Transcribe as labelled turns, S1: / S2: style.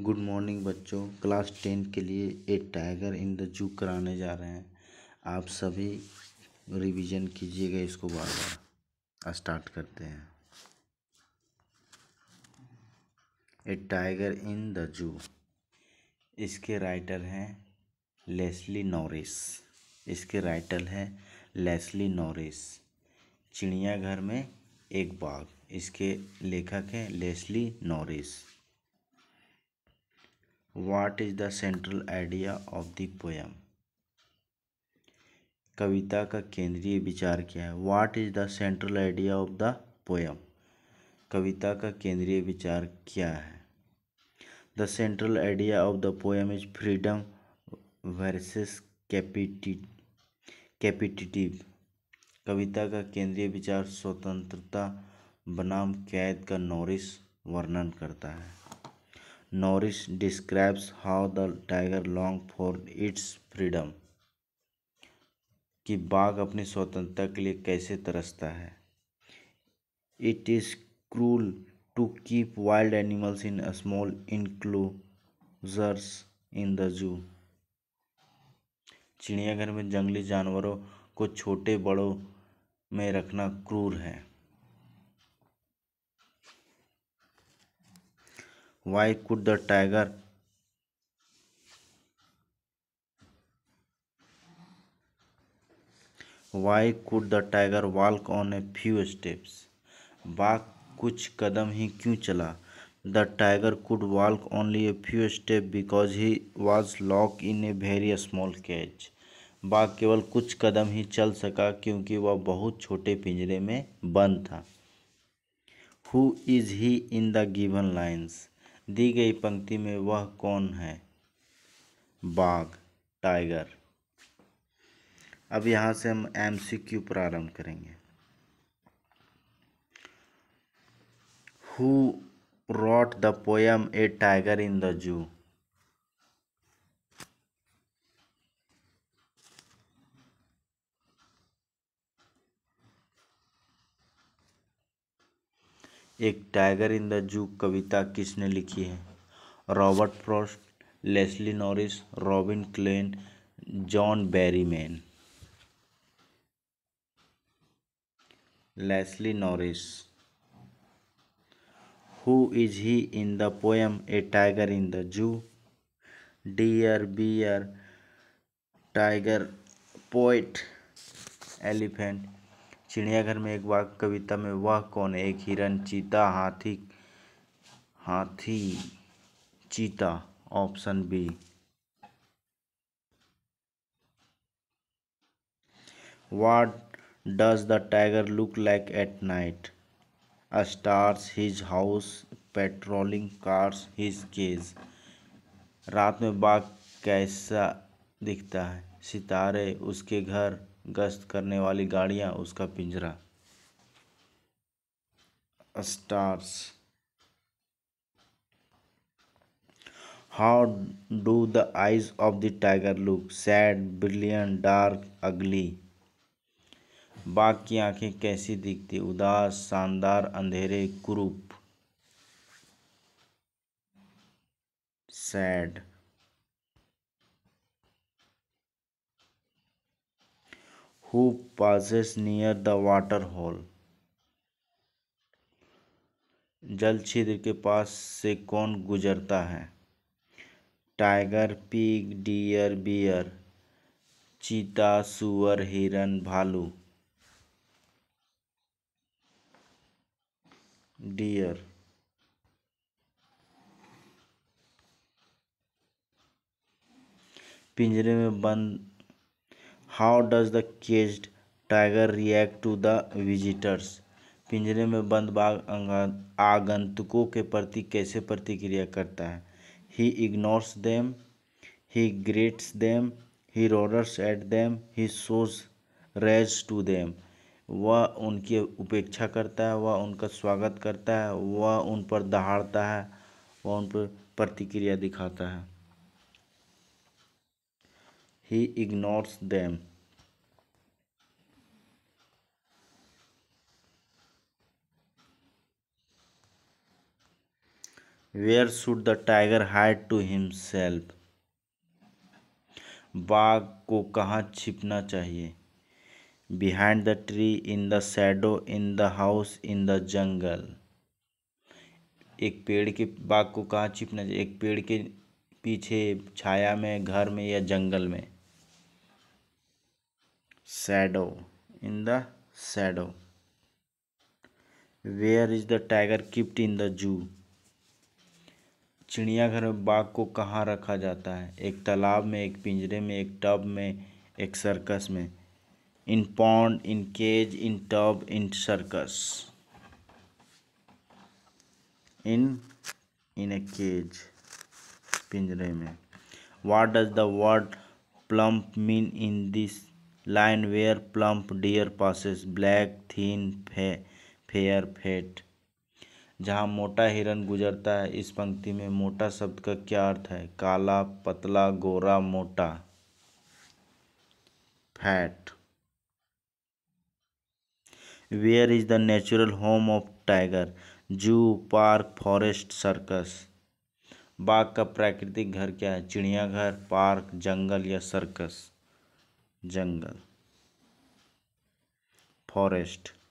S1: good morning बच्चों class ten के लिए ए टाइगर इन द जू कराने जा रहे हैं आप सभी रिवीजन कीजिएगा इसको बार बार स्टार्ट करते हैं ए टाइगर इन द जू इसके राइटर हैं लेस्ली नॉरिस इसके राइटर है लेस्ली नॉरिस चिड़ियाघर में एक बाघ इसके लेखक हैं Leslie Norris what is the central idea of the poem कविता का केंद्रीय विचार क्या है what is the central idea of the poem कविता का केंद्रीय विचार क्या है the central idea of the poem is freedom versus captivity captivity कविता का केंद्रीय विचार स्वतंत्रता बनाम कैद का नॉरिस वर्णन करता है Norris describes how the tiger long for its freedom कि बाघ अपनी स्वतंत्रता के लिए कैसे तरसता है it is cruel to keep wild animals in small enclosures in the zoo चिड़ियाघर में जंगली जानवरों को छोटे बड़ों में रखना क्रूर है why could the tiger why could the tiger walk on a few steps बाघ कुछ कदम ही क्यों चला the tiger could walk only a few step because he was lock in a very small cage बाघ केवल कुछ कदम ही चल सका क्योंकि वह बहुत छोटे पिंजरे में बंद था who is he in the given lines दी गई पंक्ति में वह कौन है बाघ टाइगर अब यहाँ से हम एम सी क्यू प्रारंभ करेंगे who wrote the poem a tiger in the zoo एक टाइगर इन द जू कविता किसने लिखी है Robert Frost Leslie Norris Robin Klein John Berryman Leslie Norris who is he in the poem a tiger in the zoo deer bear tiger poet elephant चिड़ियाघर में एक बाघ कविता में वह कौन एक हिरन चीता हाथी हाथी चीता option B what does the tiger look like at night stars his house patrolling cars his cage रात में बाघ कैसा दिखता है सितारे उसके घर गश्त करने वाली गाड़ियाँ उसका पिंजरा stars how do the eyes of the tiger look sad brilliant dark अगली बाघ की आंखें कैसी दिखती उदास शानदार अंधेरे कुरूप sad who passes near the water hole जल छिद्र के पास से कौन गुजरता है टाइगर पिग डियर बियर चीता सुअर हिरन भालू डियर पिंजरे में बंद how does the caged tiger react to the visitors पिंजरे में बंद बाघ आगंतुकों के प्रति कैसे प्रतिक्रिया करता है he ignores them he greets them he roars at them he shows rage to them वह उनकी उपेक्षा करता है वह उनका स्वागत करता है वह उन पर दहाड़ता है वह उन पर प्रतिक्रिया दिखाता है he ignores them where should the tiger hide to himself बाघ को कहाँ छिपना चाहिए behind the tree in the shadow in the house in the jungle एक पेड़ के बाघ को कहाँ छिपना चाहिए एक पेड़ के पीछे छाया में घर में या जंगल में shadow in the shadow where is the tiger kept in the zoo चिड़ियाघर में बाघ को कहाँ रखा जाता है एक तालाब में एक पिंजरे में एक टब में एक सर्कस में in pond in cage in tub in circus in in a cage पिंजरे में what does the word plump mean in this line where plump deer passes black thin फे फेयर फेट जहाँ मोटा हिरन गुजरता है इस पंक्ति में मोटा शब्द का क्या अर्थ है काला पतला गोरा मोटा fat where is the natural home of tiger zoo park forest circus बाघ का प्राकृतिक घर क्या है चिड़ियाघर पार्क जंगल या सर्कस जंगल फॉरेस्ट